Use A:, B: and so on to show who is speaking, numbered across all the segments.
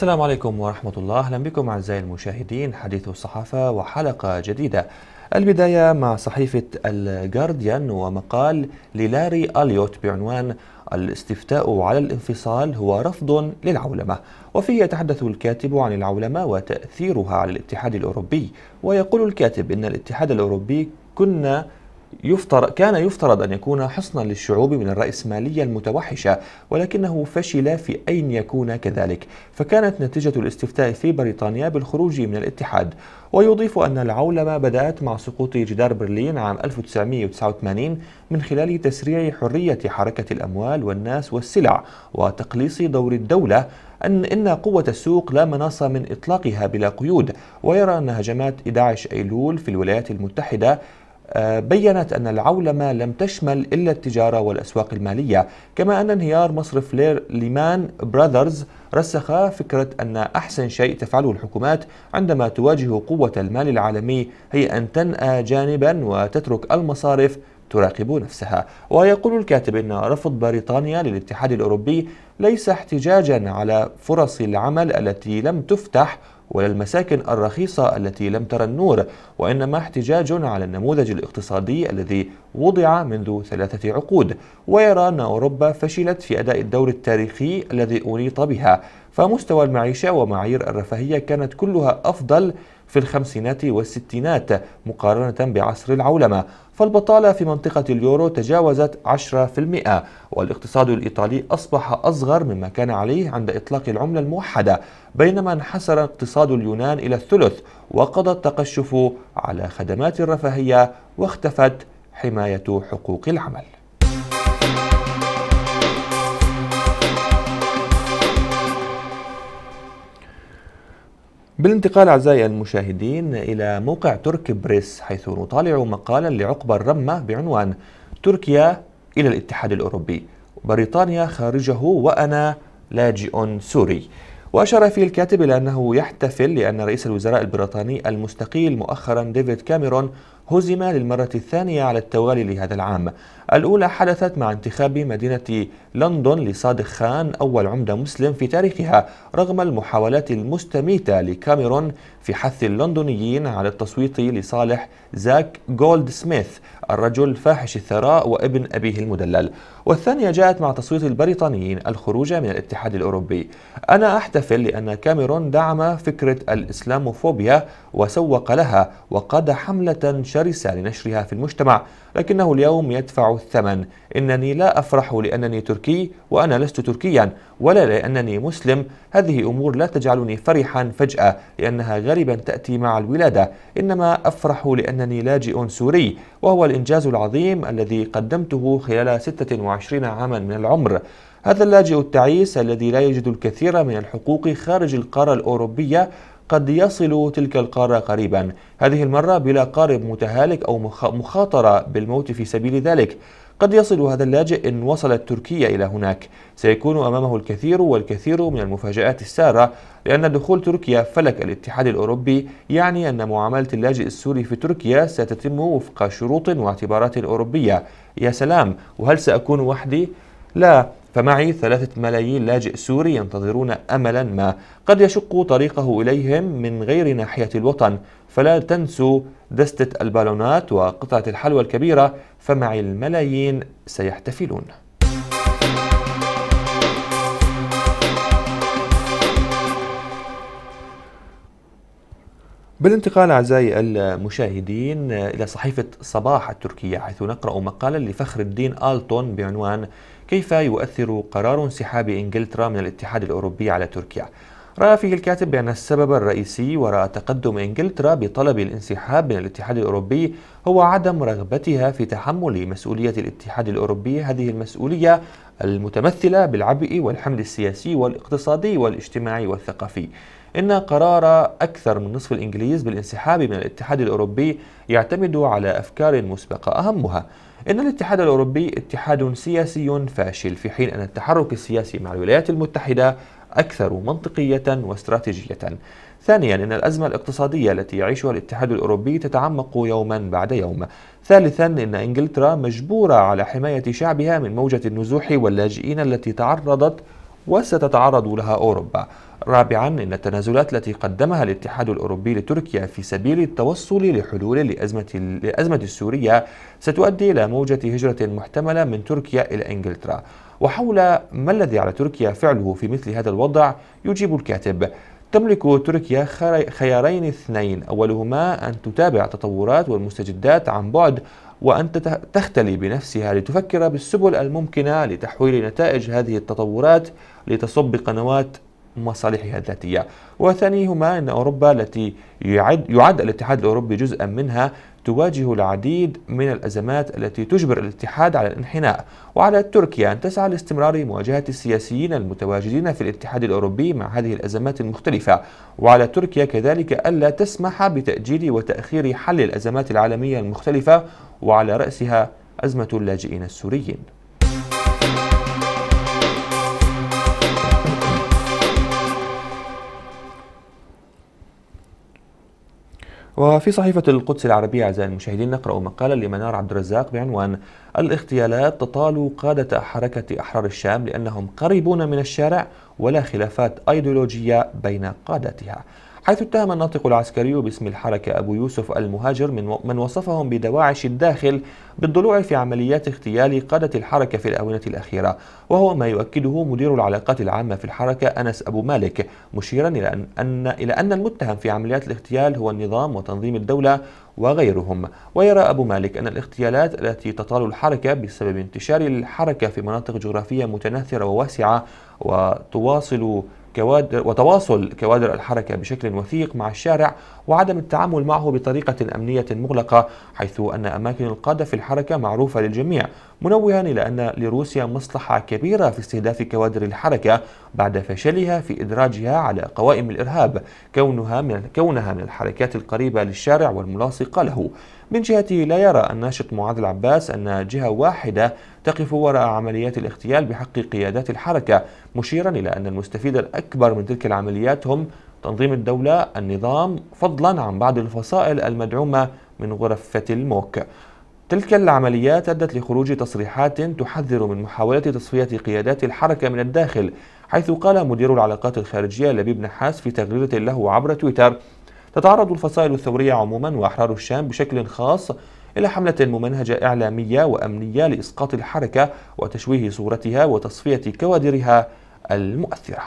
A: السلام عليكم ورحمة الله أهلا بكم أعزائي المشاهدين حديث الصحافة وحلقة جديدة البداية مع صحيفة الجارديان ومقال للاري أليوت بعنوان الاستفتاء على الانفصال هو رفض للعولمة وفيه يتحدث الكاتب عن العولمة وتأثيرها على الاتحاد الأوروبي ويقول الكاتب إن الاتحاد الأوروبي كنا يفتر كان يفترض أن يكون حصنا للشعوب من الرأسمالية المتوحشة ولكنه فشل في أن يكون كذلك فكانت نتيجة الاستفتاء في بريطانيا بالخروج من الاتحاد ويضيف أن العولمة بدأت مع سقوط جدار برلين عام 1989 من خلال تسريع حرية حركة الأموال والناس والسلع وتقليص دور الدولة أن إن قوة السوق لا مناص من إطلاقها بلا قيود ويرى أن هجمات 11 أيلول في الولايات المتحدة آه، بيّنت أن العولمة لم تشمل إلا التجارة والأسواق المالية كما أن انهيار مصرف ليمان براذرز رسخ فكرة أن أحسن شيء تفعله الحكومات عندما تواجه قوة المال العالمي هي أن تنأى جانبا وتترك المصارف تراقب نفسها ويقول الكاتب أن رفض بريطانيا للاتحاد الأوروبي ليس احتجاجا على فرص العمل التي لم تفتح ولا المساكن الرخيصة التي لم ترى النور وإنما احتجاج على النموذج الاقتصادي الذي وضع منذ ثلاثة عقود ويرى أن أوروبا فشلت في أداء الدور التاريخي الذي أنيط بها فمستوى المعيشة ومعايير الرفاهية كانت كلها أفضل في الخمسينات والستينات مقارنة بعصر العولمة فالبطالة في منطقة اليورو تجاوزت 10% والاقتصاد الإيطالي أصبح أصغر مما كان عليه عند إطلاق العملة الموحدة بينما انحسر اقتصاد اليونان إلى الثلث وقضى التقشف على خدمات الرفاهية واختفت حماية حقوق العمل بالانتقال أعزائي المشاهدين إلى موقع ترك بريس حيث نطالع مقالا لعقبة الرمة بعنوان تركيا إلى الاتحاد الأوروبي بريطانيا خارجه وأنا لاجئ سوري وأشار فيه الكاتب إلى أنه يحتفل لأن رئيس الوزراء البريطاني المستقيل مؤخرا ديفيد كاميرون هزم للمرة الثانية على التوالي لهذا العام الأولى حدثت مع انتخاب مدينة لندن لصادق خان أول عمدة مسلم في تاريخها رغم المحاولات المستميتة لكاميرون في حث اللندنيين على التصويت لصالح زاك جولد سميث الرجل فاحش الثراء وابن أبيه المدلل والثانية جاءت مع تصويت البريطانيين الخروج من الاتحاد الأوروبي أنا أحتفل لأن كاميرون دعم فكرة الإسلاموفوبيا وسوق لها وقاد حملة شرعية شرسة لنشرها في المجتمع لكنه اليوم يدفع الثمن إنني لا أفرح لأنني تركي وأنا لست تركيا ولا لأنني مسلم هذه أمور لا تجعلني فرحا فجأة لأنها غالبا تأتي مع الولادة إنما أفرح لأنني لاجئ سوري وهو الإنجاز العظيم الذي قدمته خلال 26 عاما من العمر هذا اللاجئ التعيس الذي لا يجد الكثير من الحقوق خارج القارة الأوروبية قد يصل تلك القارة قريبا هذه المرة بلا قارب متهالك أو مخاطرة بالموت في سبيل ذلك قد يصل هذا اللاجئ إن وصلت تركيا إلى هناك سيكون أمامه الكثير والكثير من المفاجآت السارة لأن دخول تركيا فلك الاتحاد الأوروبي يعني أن معاملة اللاجئ السوري في تركيا ستتم وفق شروط واعتبارات أوروبية يا سلام وهل سأكون وحدي؟ لا فمعي ثلاثة ملايين لاجئ سوري ينتظرون أملا ما قد يشق طريقه إليهم من غير ناحية الوطن فلا تنسوا دستة البالونات وقطعة الحلوى الكبيرة فمعي الملايين سيحتفلون بالانتقال أعزائي المشاهدين إلى صحيفة صباح التركية حيث نقرأ مقالا لفخر الدين آلتون بعنوان كيف يؤثر قرار انسحاب إنجلترا من الاتحاد الأوروبي على تركيا رأى فيه الكاتب بأن السبب الرئيسي وراء تقدم إنجلترا بطلب الانسحاب من الاتحاد الأوروبي هو عدم رغبتها في تحمل مسؤولية الاتحاد الأوروبي هذه المسؤولية المتمثلة بالعبء والحمل السياسي والاقتصادي والاجتماعي والثقافي إن قرار أكثر من نصف الإنجليز بالانسحاب من الاتحاد الأوروبي يعتمد على أفكار مسبقة أهمها إن الاتحاد الأوروبي اتحاد سياسي فاشل في حين أن التحرك السياسي مع الولايات المتحدة أكثر منطقية واستراتيجية ثانيا ان الازمه الاقتصاديه التي يعيشها الاتحاد الاوروبي تتعمق يوما بعد يوم. ثالثا ان انجلترا مجبوره على حمايه شعبها من موجه النزوح واللاجئين التي تعرضت وستتعرض لها اوروبا. رابعا إن التنازلات التي قدمها الاتحاد الأوروبي لتركيا في سبيل التوصل لحلول لأزمة, لأزمة السورية ستؤدي إلى موجة هجرة محتملة من تركيا إلى إنجلترا وحول ما الذي على تركيا فعله في مثل هذا الوضع يجيب الكاتب تملك تركيا خيارين اثنين أولهما أن تتابع تطورات والمستجدات عن بعد وأن تختلي بنفسها لتفكر بالسبل الممكنة لتحويل نتائج هذه التطورات لتصب قنوات مصالحها الذاتية وثانيهما أن أوروبا التي يعد, يعد الاتحاد الأوروبي جزءا منها تواجه العديد من الأزمات التي تجبر الاتحاد على الانحناء وعلى تركيا أن تسعى لاستمرار مواجهة السياسيين المتواجدين في الاتحاد الأوروبي مع هذه الأزمات المختلفة وعلى تركيا كذلك ألا تسمح بتأجيل وتأخير حل الأزمات العالمية المختلفة وعلى رأسها أزمة اللاجئين السوريين وفي صحيفة القدس العربية أعزائي المشاهدين نقرأ مقالا لمنار عبد الرزاق بعنوان الاغتيالات تطال قادة حركة أحرار الشام لأنهم قريبون من الشارع ولا خلافات أيديولوجية بين قادتها حيث اتهم الناطق العسكري باسم الحركة أبو يوسف المهاجر من, من وصفهم بدواعش الداخل بالضلوع في عمليات اغتيال قادة الحركة في الآونة الأخيرة وهو ما يؤكده مدير العلاقات العامة في الحركة أنس أبو مالك مشيرا إلى أن, إلى أن المتهم في عمليات الاغتيال هو النظام وتنظيم الدولة وغيرهم ويرى أبو مالك أن الاغتيالات التي تطال الحركة بسبب انتشار الحركة في مناطق جغرافية متناثرة وواسعة وتواصل كوادر وتواصل كوادر الحركة بشكل وثيق مع الشارع وعدم التعامل معه بطريقة أمنية مغلقة حيث أن أماكن القادة في الحركة معروفة للجميع منوها إلى أن لروسيا مصلحة كبيرة في استهداف كوادر الحركة بعد فشلها في إدراجها على قوائم الإرهاب كونها من, كونها من الحركات القريبة للشارع والملاصقة له من جهته لا يرى الناشط معاذ العباس أن جهة واحدة تقف وراء عمليات الاغتيال بحق قيادات الحركة مشيرا إلى أن المستفيد الأكبر من تلك العمليات هم تنظيم الدولة النظام فضلا عن بعض الفصائل المدعومة من غرفة الموك تلك العمليات أدت لخروج تصريحات تحذر من محاولة تصفية قيادات الحركة من الداخل حيث قال مدير العلاقات الخارجية لبيب نحاس في تغريدة له عبر تويتر تتعرض الفصائل الثورية عموما وأحرار الشام بشكل خاص إلى حملة ممنهجة إعلامية وأمنية لإسقاط الحركة وتشويه صورتها وتصفية كوادرها المؤثرة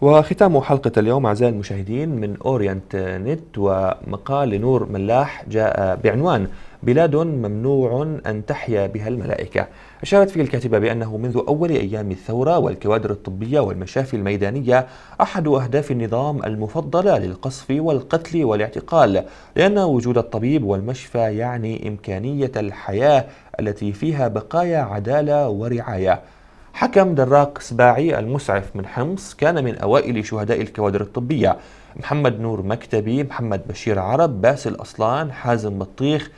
A: وختام حلقة اليوم أعزائي المشاهدين من أورينت نت ومقال لنور ملاح جاء بعنوان بلاد ممنوع أن تحيا بها الملائكة أشارت فيه الكاتبة بأنه منذ أول أيام الثورة والكوادر الطبية والمشافي الميدانية أحد أهداف النظام المفضلة للقصف والقتل والاعتقال لأن وجود الطبيب والمشفى يعني إمكانية الحياة التي فيها بقايا عدالة ورعاية حكم دراق سباعي المسعف من حمص كان من أوائل شهداء الكوادر الطبية محمد نور مكتبي محمد بشير عرب باسل أصلان حازم بطيخ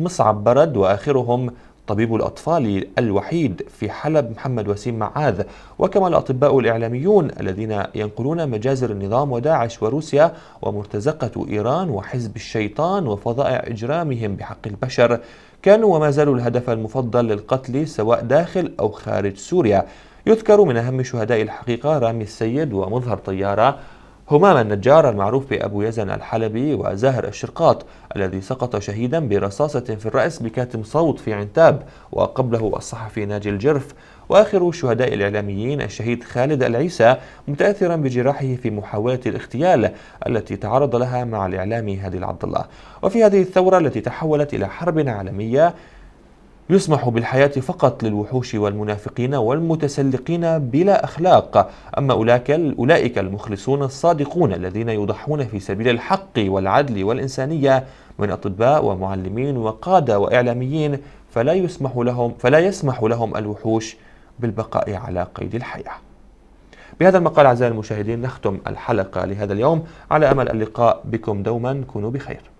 A: مصعب برد وآخرهم طبيب الأطفال الوحيد في حلب محمد وسيم معاذ وكما الأطباء الإعلاميون الذين ينقلون مجازر النظام وداعش وروسيا ومرتزقة إيران وحزب الشيطان وفظائع إجرامهم بحق البشر كانوا وما زالوا الهدف المفضل للقتل سواء داخل أو خارج سوريا يذكر من أهم شهداء الحقيقة رامي السيد ومظهر طيارة همام النجار المعروف بأبو يزن الحلبي وزاهر الشرقاط الذي سقط شهيدا برصاصة في الرأس بكاتم صوت في عنتاب وقبله الصحفي ناجي الجرف وآخر شهداء الإعلاميين الشهيد خالد العيسى متأثرا بجراحه في محاولة الاغتيال التي تعرض لها مع الإعلامي هادي العبد الله وفي هذه الثورة التي تحولت إلى حرب عالمية يسمح بالحياة فقط للوحوش والمنافقين والمتسلقين بلا أخلاق أما أولئك, المخلصون الصادقون الذين يضحون في سبيل الحق والعدل والإنسانية من أطباء ومعلمين وقادة وإعلاميين فلا يسمح لهم, فلا يسمح لهم الوحوش بالبقاء على قيد الحياه بهذا المقال أعزائي المشاهدين نختم الحلقة لهذا اليوم على أمل اللقاء بكم دوما كونوا بخير